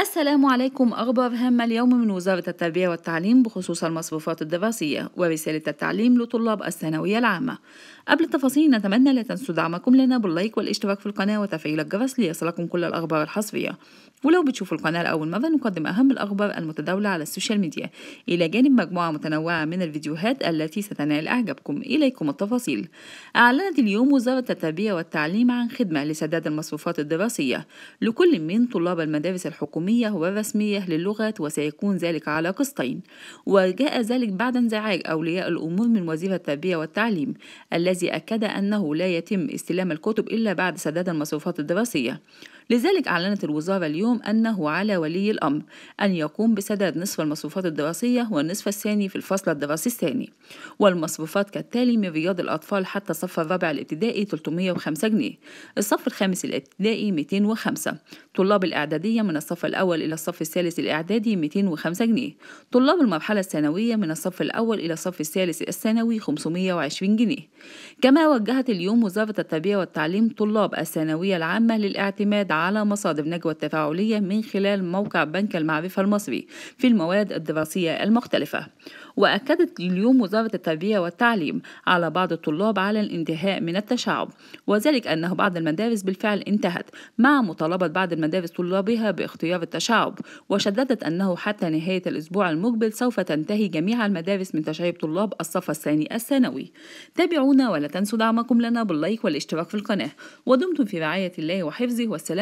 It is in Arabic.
السلام عليكم أخبار هامة اليوم من وزارة التربية والتعليم بخصوص المصروفات الدراسية ورسالة التعليم لطلاب الثانوية العامة قبل التفاصيل نتمنى لا تنسوا دعمكم لنا باللايك والاشتراك في القناة وتفعيل الجرس ليصلكم كل الأخبار الحصرية ولو بتشوفوا القناة لأول مرة نقدم أهم الأخبار المتداولة على السوشيال ميديا إلى جانب مجموعة متنوعة من الفيديوهات التي ستنال أعجابكم إليكم التفاصيل أعلنت اليوم وزارة التربية والتعليم عن خدمة لسداد المصروفات الدراسية لكل من طلاب المدارس الحكومية والرسمية للغات وسيكون ذلك على قسطين وجاء ذلك بعد انزعاج أولياء الأمور من وزير التربية والتعليم الذي أكد أنه لا يتم استلام الكتب إلا بعد سداد المصروفات الدراسية لذلك أعلنت الوزارة اليوم أنه على ولي الأمر أن يقوم بسداد نصف المصروفات الدراسية والنصف الثاني في الفصل الدراسي الثاني والمصروفات كالتالي من رياض الأطفال حتى الصف الرابع الابتدائي 305 جنيه الصف الخامس الابتدائي 205 طلاب الإعدادية من الصف الأول إلى الصف الثالث الإعدادي 205 جنيه طلاب المرحلة الثانوية من الصف الأول إلى الصف الثالث الثانوي 520 جنيه كما وجهت اليوم وزارة التربية والتعليم طلاب الثانوية العامة للاعتماد على مصادر نجوى التفاعلية من خلال موقع بنك المعرفة المصري في المواد الدراسية المختلفة وأكدت اليوم وزارة التربية والتعليم على بعض الطلاب على الانتهاء من التشعب وذلك أنه بعض المدارس بالفعل انتهت مع مطالبة بعض المدارس طلابها باختيار التشعب وشددت أنه حتى نهاية الأسبوع المقبل سوف تنتهي جميع المدارس من تشعيب طلاب الصف الثاني الثانوي تابعونا ولا تنسوا دعمكم لنا باللايك والاشتراك في القناة ودمتم في رعاية الله وحفظه والسلام